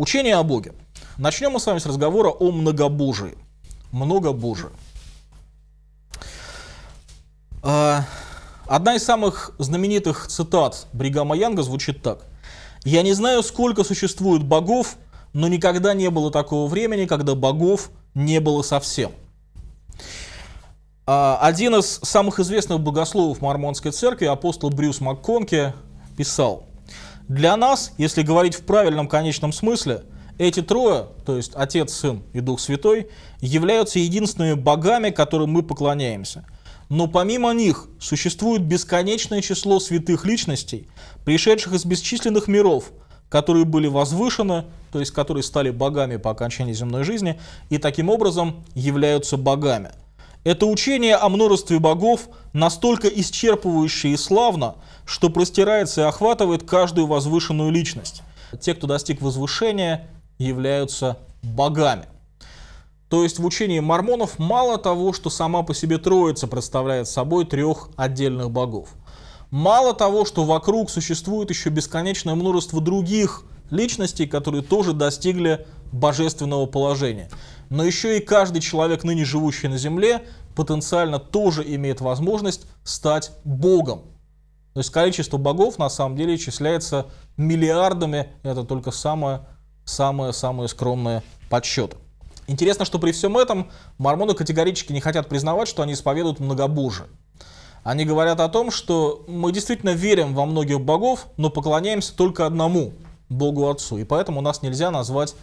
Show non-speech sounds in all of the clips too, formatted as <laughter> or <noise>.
Учение о Боге. Начнем мы с вами с разговора о многобожии. Многобожие. А, одна из самых знаменитых цитат Бригама Янга звучит так. «Я не знаю, сколько существует богов, но никогда не было такого времени, когда богов не было совсем». А, один из самых известных богословов Мормонской церкви, апостол Брюс МакКонки, писал – для нас, если говорить в правильном конечном смысле, эти трое, то есть Отец, Сын и Дух Святой, являются единственными богами, которым мы поклоняемся. Но помимо них существует бесконечное число святых личностей, пришедших из бесчисленных миров, которые были возвышены, то есть которые стали богами по окончании земной жизни, и таким образом являются богами – это учение о множестве богов настолько исчерпывающее и славно, что простирается и охватывает каждую возвышенную личность. Те, кто достиг возвышения, являются богами. То есть в учении мормонов мало того, что сама по себе Троица представляет собой трех отдельных богов. Мало того, что вокруг существует еще бесконечное множество других личностей, которые тоже достигли божественного положения. Но еще и каждый человек, ныне живущий на Земле, потенциально тоже имеет возможность стать Богом. То есть количество богов на самом деле исчисляется миллиардами, это только самые-самые-самые скромные подсчет. Интересно, что при всем этом мормоны категорически не хотят признавать, что они исповедуют многобожие. Они говорят о том, что мы действительно верим во многих богов, но поклоняемся только одному – Богу Отцу, и поэтому нас нельзя назвать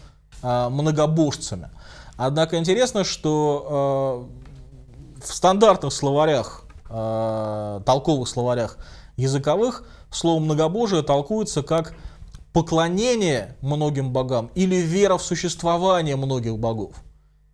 э, многобожцами. Однако интересно, что э, в стандартных словарях, э, толковых словарях языковых, слово «многобожие» толкуется как поклонение многим богам или вера в существование многих богов.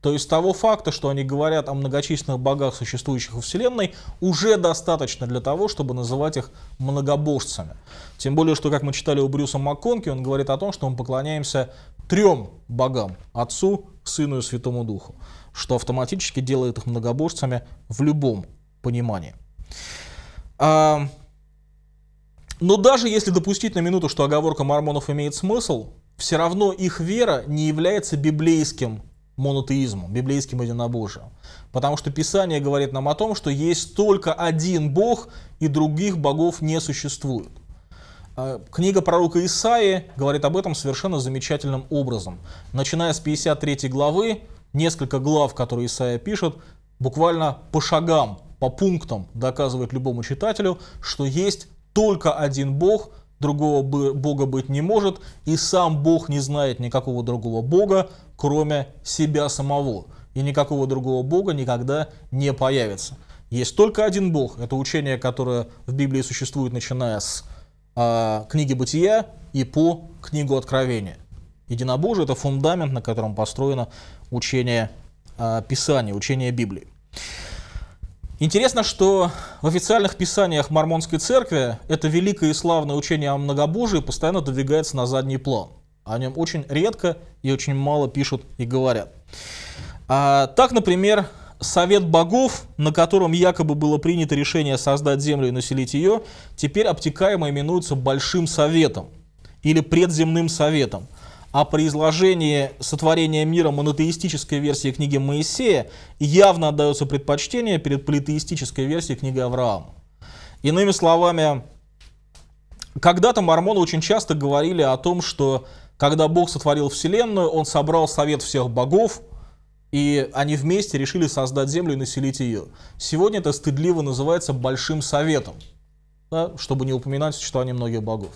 То есть того факта, что они говорят о многочисленных богах, существующих во Вселенной, уже достаточно для того, чтобы называть их многобожцами. Тем более, что, как мы читали у Брюса МакКонки, он говорит о том, что мы поклоняемся трем богам – Отцу, Сыну и Святому Духу, что автоматически делает их многобожцами в любом понимании. А, но даже если допустить на минуту, что оговорка мормонов имеет смысл, все равно их вера не является библейским монотеизму, библейским единобожием. Потому что Писание говорит нам о том, что есть только один Бог, и других богов не существует. Э, книга пророка Исаи говорит об этом совершенно замечательным образом. Начиная с 53 главы, несколько глав, которые Исаия пишет, буквально по шагам, по пунктам доказывает любому читателю, что есть только один Бог, другого Бога быть не может, и сам Бог не знает никакого другого Бога, кроме себя самого. И никакого другого Бога никогда не появится. Есть только один Бог. Это учение, которое в Библии существует, начиная с э, книги Бытия и по книгу Откровения. Единобожие – это фундамент, на котором построено учение э, Писания, учение Библии. Интересно, что в официальных писаниях Мормонской церкви это великое и славное учение о многобожии постоянно двигается на задний план – о нем очень редко и очень мало пишут и говорят. А, так, например, Совет богов, на котором якобы было принято решение создать землю и населить ее, теперь обтекаемо именуется Большим Советом или Предземным Советом. А при изложении сотворения мира монотеистической версии книги Моисея явно отдается предпочтение перед политеистической версией книги Авраама. Иными словами, когда-то мормоны очень часто говорили о том, что когда Бог сотворил Вселенную, Он собрал совет всех богов, и они вместе решили создать Землю и населить ее. Сегодня это стыдливо называется Большим Советом, да, чтобы не упоминать существование многих богов.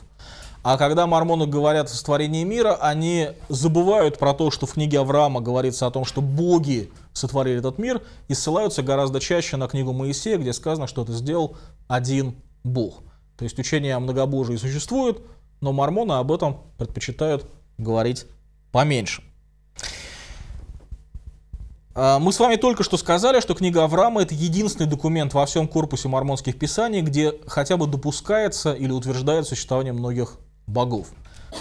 А когда мормоны говорят о сотворении мира, они забывают про то, что в книге Авраама говорится о том, что боги сотворили этот мир, и ссылаются гораздо чаще на книгу Моисея, где сказано, что это сделал один бог. То есть учение о многобожии существует, но мормоны об этом предпочитают говорить поменьше. А, мы с вами только что сказали, что книга Авраама – это единственный документ во всем корпусе мормонских писаний, где хотя бы допускается или утверждает существование многих богов.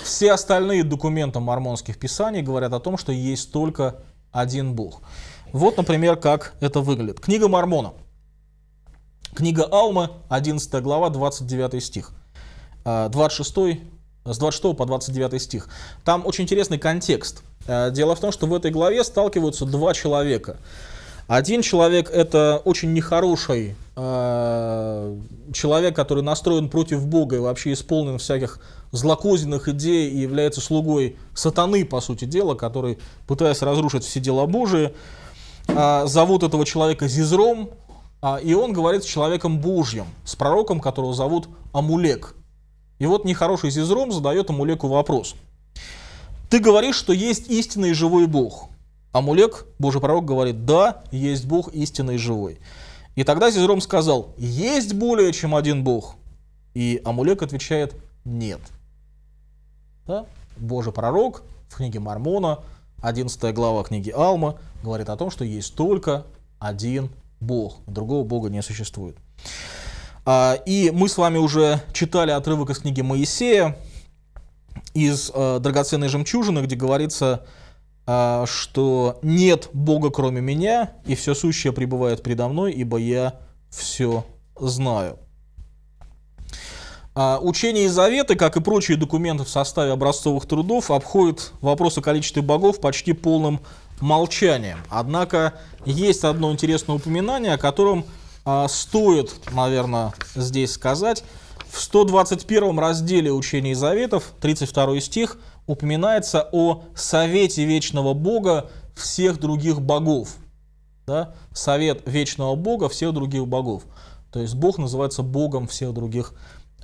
Все остальные документы мормонских писаний говорят о том, что есть только один бог. Вот, например, как это выглядит. Книга Мормона. Книга Алмы, 11 глава, 29 стих. 26, э, э, с 26 по 29 стих. Там очень интересный контекст. Э, дело в том, что в этой главе сталкиваются два человека. Один человек это очень нехороший э, человек, который настроен против Бога и вообще исполнен всяких злокозненных идей и является слугой сатаны, по сути дела, который, пытаясь разрушить все дела Божии, э, зовут этого человека Зизром, э, и он говорит с человеком Божьим, с пророком, которого зовут Амулек. И вот нехороший Зизром задает Амулеку вопрос. Ты говоришь, что есть истинный и живой Бог. Амулек, Божий пророк, говорит, да, есть Бог истинный и живой. И тогда Зизром сказал, есть более чем один Бог. И Амулек отвечает, нет. Да? Божий пророк в книге Мормона, 11 глава книги Алма, говорит о том, что есть только один Бог, другого Бога не существует. А, и мы с вами уже читали отрывок из книги Моисея, из э, «Драгоценной жемчужины», где говорится, а, что «нет Бога, кроме меня, и все сущее пребывает предо мной, ибо я все знаю». А, Учение и заветы, как и прочие документы в составе образцовых трудов, обходит вопрос о количестве богов почти полным молчанием. Однако есть одно интересное упоминание, о котором а, стоит, наверное, здесь сказать. В 121 разделе учений заветов, 32 стих, упоминается о совете вечного Бога всех других богов. Да? Совет вечного Бога всех других богов. То есть Бог называется Богом всех других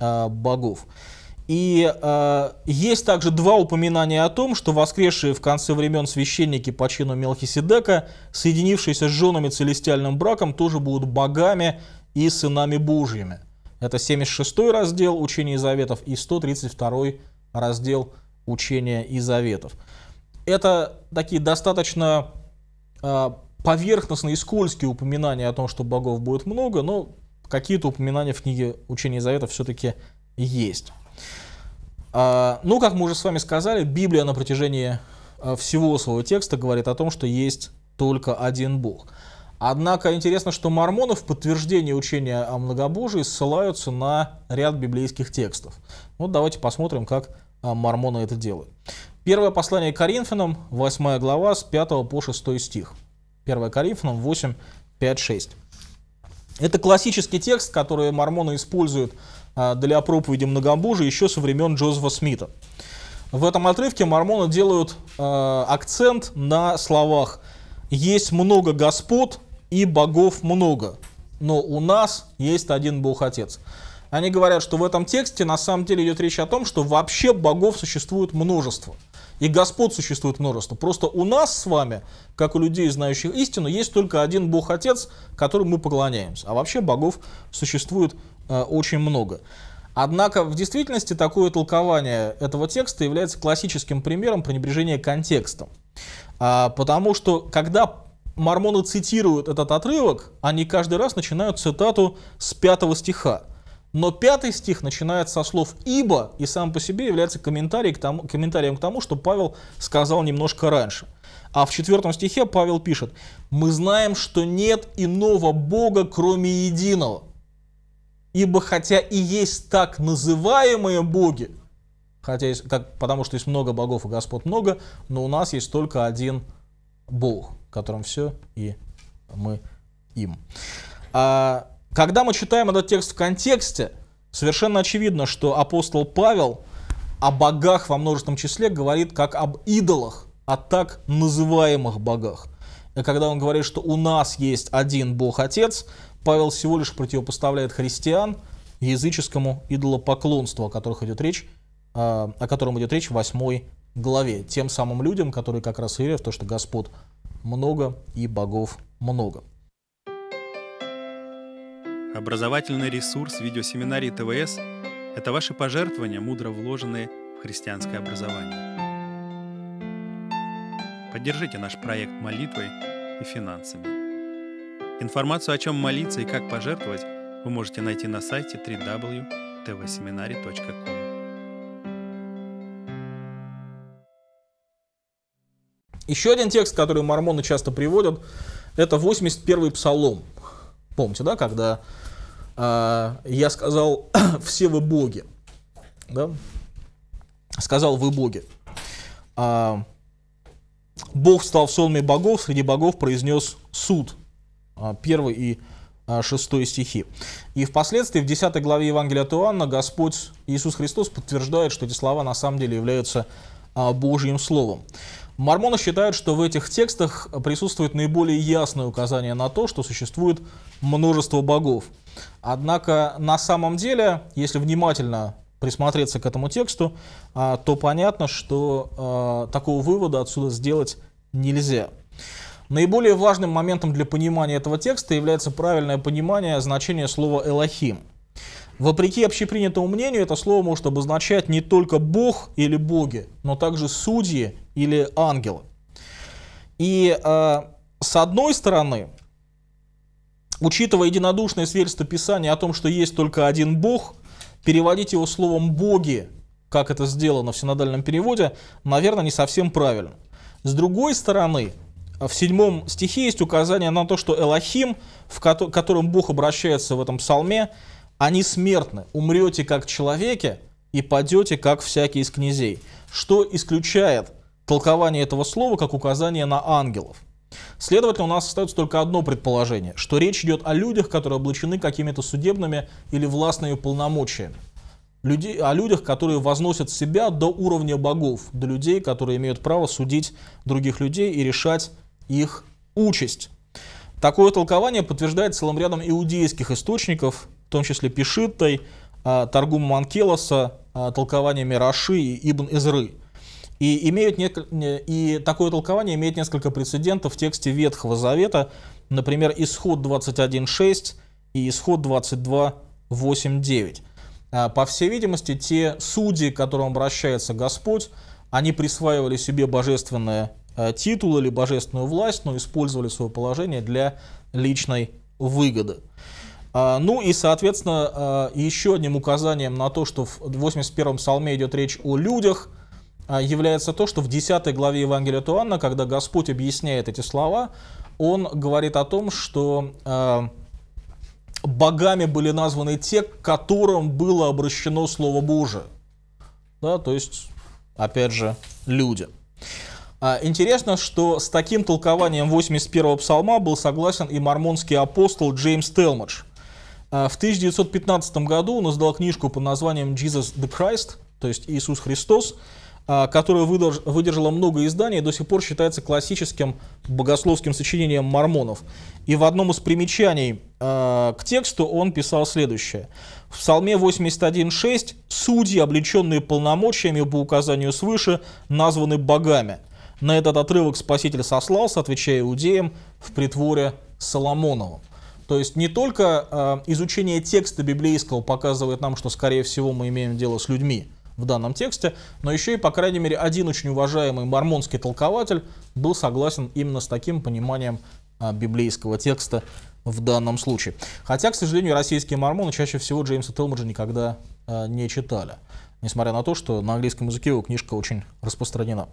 э, богов. И э, есть также два упоминания о том, что воскресшие в конце времен священники по чину Мелхиседека, соединившиеся с женами целестиальным браком, тоже будут богами и сынами Божьими. Это 76 раздел учения и заветов и 132 раздел учения и заветов. Это такие достаточно э, поверхностные и скользкие упоминания о том, что богов будет много, но какие-то упоминания в книге учения и заветов все-таки есть есть. А, ну, как мы уже с вами сказали, Библия на протяжении а, всего своего текста говорит о том, что есть только один Бог. Однако интересно, что мормоны в подтверждении учения о многобожии ссылаются на ряд библейских текстов. Вот давайте посмотрим, как а, мормоны это делают. Первое послание Коринфянам, 8 глава, с 5 по 6 стих. 1 Коринфянам 8, 5, 6. Это классический текст, который мормоны используют а, для проповеди многобожия еще со времен Джозефа Смита. В этом отрывке мормоны делают а, акцент на словах «Есть много господ и богов много, но у нас есть один Бог-Отец». Они говорят, что в этом тексте на самом деле идет речь о том, что вообще богов существует множество – и господ существует множество. Просто у нас с вами, как у людей, знающих истину, есть только один Бог-Отец, которому мы поклоняемся. А вообще богов существует э, очень много. Однако в действительности такое толкование этого текста является классическим примером пренебрежения контекстом. А, потому что когда мормоны цитируют этот отрывок, они каждый раз начинают цитату с пятого стиха – но пятый стих начинается со слов «ибо» и сам по себе является комментарием к тому, комментарием к тому что Павел сказал немножко раньше. А в четвертом стихе Павел пишет «Мы знаем, что нет иного Бога, кроме единого». Ибо хотя и есть так называемые боги, хотя есть, как, потому что есть много богов и Господ много, но у нас есть только один Бог, которым все и мы им. А когда мы читаем этот текст в контексте, совершенно очевидно, что апостол Павел о богах во множественном числе говорит как об идолах, а так называемых богах. И когда он говорит, что у нас есть один Бог Отец, Павел всего лишь противопоставляет христиан языческому идолопоклонству, о которых идет речь, а, о котором идет речь в 8 главе. Тем самым людям, которые как раз верят в то, что Господ много и богов много. Образовательный ресурс видеосеминарии ТВС – это ваши пожертвования, мудро вложенные в христианское образование. Поддержите наш проект молитвой и финансами. Информацию о чем молиться и как пожертвовать вы можете найти на сайте www.tvseminary.com. Еще один текст, который мормоны часто приводят, это 81-й псалом – Помните, да, когда э, я сказал <coughs> «все вы боги», да? Сказал «вы боги». Э, Бог стал в сонме богов, среди богов произнес суд. А, первый и шестой стихи. И впоследствии в 10 главе Евангелия от Иоанна Господь Иисус Христос подтверждает, что эти слова на самом деле являются Божьим Словом. Мормоны считают, что в этих текстах присутствует наиболее ясное указание на то, что существует множество богов. Однако на самом деле, если внимательно присмотреться к этому тексту, а, то понятно, что а, такого вывода отсюда сделать нельзя. Наиболее важным моментом для понимания этого текста является правильное понимание значения слова «элохим». Вопреки общепринятому мнению, это слово может обозначать не только бог или боги, но также судьи или ангелы. И э, с одной стороны, учитывая единодушное свидетельство Писания о том, что есть только один бог, переводить его словом «боги», как это сделано в синодальном переводе, наверное, не совсем правильно. С другой стороны, в седьмом стихе есть указание на то, что Элохим, в ко котором Бог обращается в этом псалме, они смертны, умрете как человеки и падете как всякие из князей, что исключает толкование этого слова как указание на ангелов. Следовательно, у нас остается только одно предположение, что речь идет о людях, которые облачены какими-то судебными или властными полномочиями. Люди, о людях, которые возносят себя до уровня богов, до людей, которые имеют право судить других людей и решать их участь. Такое толкование подтверждает целым рядом иудейских источников, том числе Пишиттой, а, Таргум Манкелоса, а, толкованиями Раши и Ибн Изры. И, имеют не... и такое толкование имеет несколько прецедентов в тексте Ветхого Завета, например, Исход 21.6 и Исход 22.8.9. А, по всей видимости, те судьи, к которым обращается Господь, они присваивали себе божественные титулы или божественную власть, но использовали свое положение для личной выгоды. А, ну и, соответственно, а, еще одним указанием на то, что в 81-м псалме идет речь о людях, а, является то, что в 10 главе Евангелия от когда Господь объясняет эти слова, Он говорит о том, что богами были названы те, к которым было обращено Слово Божие. Да, то есть, опять же, люди. Интересно, что с таким толкованием 81-го псалма был согласен и мормонский апостол Джеймс Телмадж – а, в 1915 году он издал книжку под названием «Jesus the Christ», то есть «Иисус Христос», а, которая выдержала много изданий и до сих пор считается классическим богословским сочинением мормонов. И в одном из примечаний а, к тексту он писал следующее. В Псалме 81.6 «Судьи, облеченные полномочиями по указанию свыше, названы богами». На этот отрывок Спаситель сослался, отвечая иудеям, в притворе Соломоновом. То есть не только э, изучение текста библейского показывает нам, что, скорее всего, мы имеем дело с людьми в данном тексте, но еще и, по крайней мере, один очень уважаемый мормонский толкователь был согласен именно с таким пониманием э, библейского текста в данном случае. Хотя, к сожалению, российские мормоны чаще всего Джеймса Телмаджа никогда э, не читали, несмотря на то, что на английском языке его книжка очень распространена.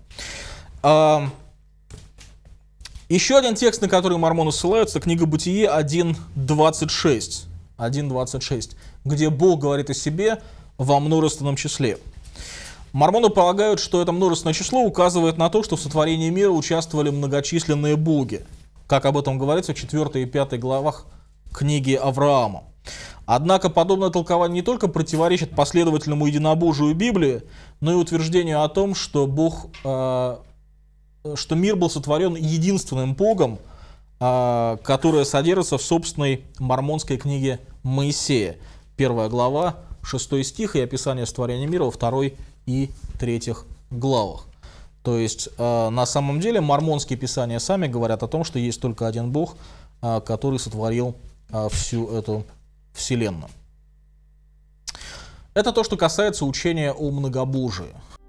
Еще один текст, на который Мормоны ссылаются, книга Бытие 1.26. 1.26, где Бог говорит о себе во множественном числе. Мормоны полагают, что это множественное число указывает на то, что в сотворении мира участвовали многочисленные боги, как об этом говорится в 4 и 5 главах книги Авраама. Однако подобное толкование не только противоречит последовательному единобожию Библии, но и утверждению о том, что Бог э, что мир был сотворен единственным Богом, а, которая содержится в собственной мормонской книге Моисея. Первая глава, шестой стих и описание сотворения мира во второй и третьих главах. То есть, а, на самом деле, мормонские писания сами говорят о том, что есть только один Бог, а, который сотворил всю эту вселенную. Это то, что касается учения о многобожии.